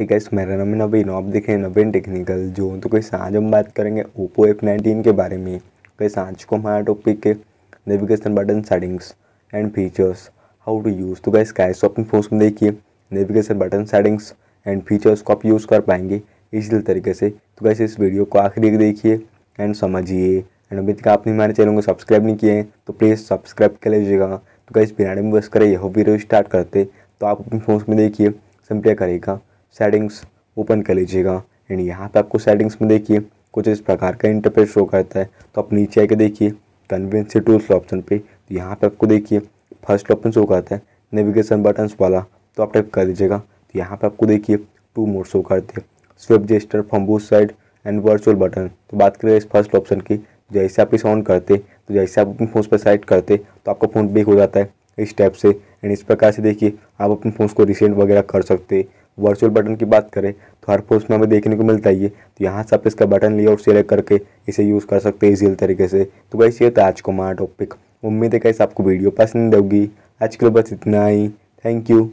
hey guys मेरा नाम है नवीन आप देखें नवीन टेक्निकल जो तो कैसे आज हम बात करेंगे ओप्पो एफ नाइनटीन के बारे में कैसे आज को हमारा टॉपिक है navigation button settings and features how to use तो कैसे कैसे तो अपने फ़ोन में देखिए navigation button settings and features को आप यूज़ कर पाएंगे इसी तरीके से तो कैसे इस वीडियो को आखिरी देखिए एंड समझिए एंड अभी तक आपने हमारे चैनल को सब्सक्राइब नहीं किए हैं तो प्लीज़ सब्सक्राइब कर लीजिएगा तो कैसे बिना में बस करें यह वीडियो स्टार्ट करते तो आप अपने फ़ोन में देखिए सिंपल करेगा सेटिंग्स ओपन कर लीजिएगा एंड यहाँ पे आपको सेटिंग्स में देखिए कुछ इस प्रकार का इंटरफेस शो करता है तो आप नीचे आके देखिए कन्वेंसी टूल्स ऑप्शन पे तो यहाँ पे आपको देखिए फर्स्ट ऑप्शन शो करता है नेविगेशन बटन्स वाला तो आप टाइप कर लीजिएगा तो यहाँ पे आपको देखिए टू मोड शो करते हैं swipe gesture from both side and virtual button तो बात करें इस फर्स्ट ऑप्शन की जैसे आप इस ऑन करते तो जैसे आप अपने फ़ोन पर साइड करते तो आपका फ़ोन बेक हो जाता है इस टाइप से एंड इस प्रकार से देखिए आप अपने फ़ोन को रिसेंट वगैरह कर सकते वर्चुअल बटन की बात करें तो हर पोस्ट में हमें देखने को मिलता ही है तो यहाँ से आप इसका बटन लिए और सेलेक्ट करके इसे यूज़ कर सकते हैं इजील तरीके से तो वैसे ये था आज को हमारा टॉपिक उम्मीद है कैसे आपको वीडियो पसंद होगी आज के लिए बस इतना ही थैंक यू